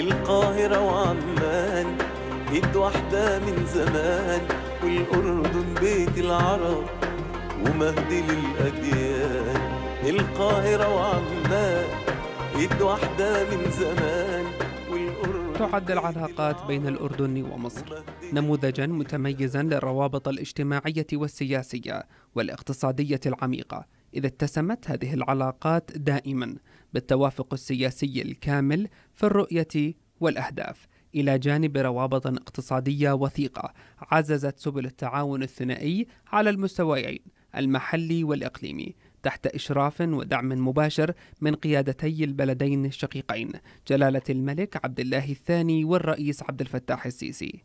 القاهرة وعمان يد واحدة من زمان والأردن بيت العرب ومهد للأديان القاهرة وعمان يد واحدة من زمان تعد العلاقات بين الأردن ومصر نموذجا متميزا للروابط الاجتماعية والسياسية والاقتصادية العميقة إذا اتسمت هذه العلاقات دائما بالتوافق السياسي الكامل في الرؤية والأهداف إلى جانب روابط اقتصادية وثيقة عززت سبل التعاون الثنائي على المستويين المحلي والإقليمي تحت إشراف ودعم مباشر من قيادتي البلدين الشقيقين جلالة الملك عبد الله الثاني والرئيس عبد الفتاح السيسي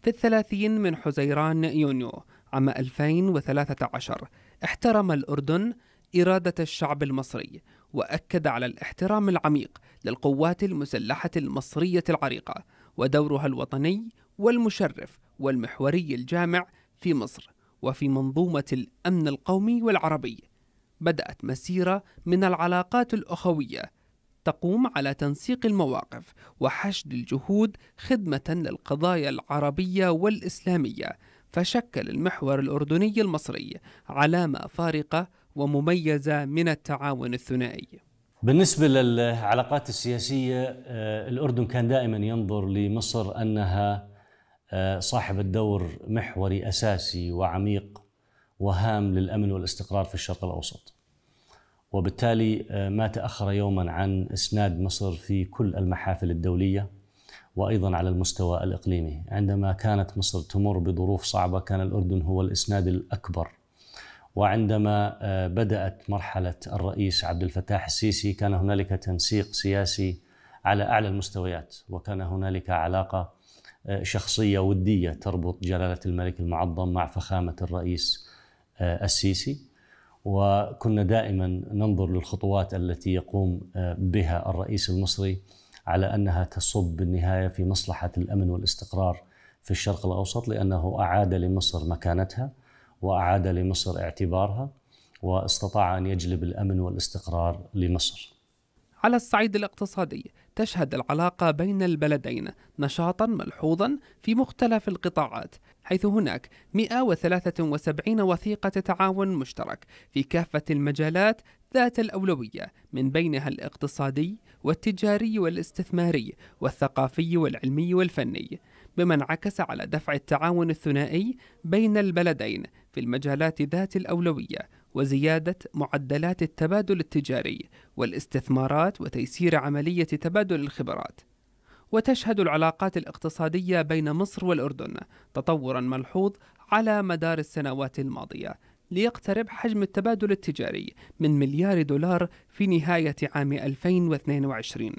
في الثلاثين من حزيران يونيو عام 2013 احترم الأردن إرادة الشعب المصري وأكد على الاحترام العميق للقوات المسلحة المصرية العريقة ودورها الوطني والمشرف والمحوري الجامع في مصر وفي منظومة الأمن القومي والعربي بدأت مسيرة من العلاقات الأخوية تقوم على تنسيق المواقف وحشد الجهود خدمة للقضايا العربية والإسلامية فشكل المحور الأردني المصري علامة فارقة ومميزة من التعاون الثنائي بالنسبة للعلاقات السياسية آه، الأردن كان دائما ينظر لمصر أنها آه، صاحبة دور محوري أساسي وعميق وهام للأمن والاستقرار في الشرق الأوسط وبالتالي آه، ما تأخر يوما عن إسناد مصر في كل المحافل الدولية وايضا على المستوى الاقليمي، عندما كانت مصر تمر بظروف صعبه كان الاردن هو الاسناد الاكبر وعندما آه، بدأت مرحلة الرئيس عبد الفتاح السيسي كان هنالك تنسيق سياسي على أعلى المستويات وكان هنالك علاقة آه، شخصية ودية تربط جلالة الملك المعظم مع فخامة الرئيس آه، السيسي وكنا دائما ننظر للخطوات التي يقوم بها الرئيس المصري على انها تصب بالنهايه في مصلحه الامن والاستقرار في الشرق الاوسط لانه اعاد لمصر مكانتها واعاد لمصر اعتبارها واستطاع ان يجلب الامن والاستقرار لمصر. على الصعيد الاقتصادي تشهد العلاقة بين البلدين نشاطا ملحوظا في مختلف القطاعات حيث هناك 173 وثيقة تعاون مشترك في كافة المجالات ذات الأولوية من بينها الاقتصادي والتجاري والاستثماري والثقافي والعلمي والفني بما انعكس على دفع التعاون الثنائي بين البلدين في المجالات ذات الأولوية وزيادة معدلات التبادل التجاري والاستثمارات وتيسير عملية تبادل الخبرات. وتشهد العلاقات الاقتصادية بين مصر والأردن تطورا ملحوظ على مدار السنوات الماضية ليقترب حجم التبادل التجاري من مليار دولار في نهاية عام 2022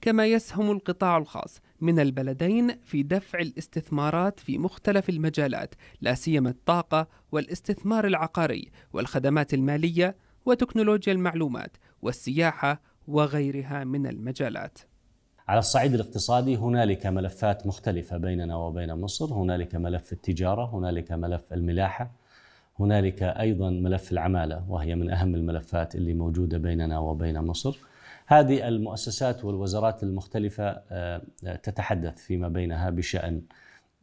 كما يسهم القطاع الخاص من البلدين في دفع الاستثمارات في مختلف المجالات لا سيما الطاقة والاستثمار العقاري والخدمات المالية وتكنولوجيا المعلومات والسياحة وغيرها من المجالات. على الصعيد الاقتصادي هنالك ملفات مختلفة بيننا وبين مصر، هنالك ملف التجارة، هنالك ملف الملاحة، هنالك ايضا ملف العماله وهي من اهم الملفات اللي موجوده بيننا وبين مصر هذه المؤسسات والوزارات المختلفة آه، آه، تتحدث فيما بينها بشأن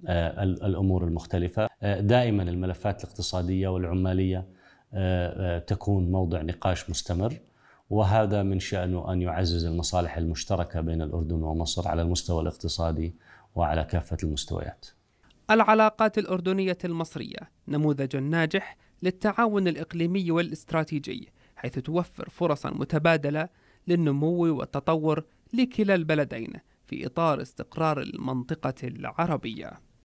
آه، الأمور المختلفة دائما الملفات الاقتصادية والعمالية تكون موضع نقاش مستمر وهذا من شأنه أن يعزز المصالح المشتركة بين الأردن ومصر على المستوى الاقتصادي وعلى كافة المستويات العلاقات الأردنية المصرية نموذج ناجح للتعاون الإقليمي والاستراتيجي حيث توفر فرصا متبادلة للنمو والتطور لكلا البلدين في إطار استقرار المنطقة العربية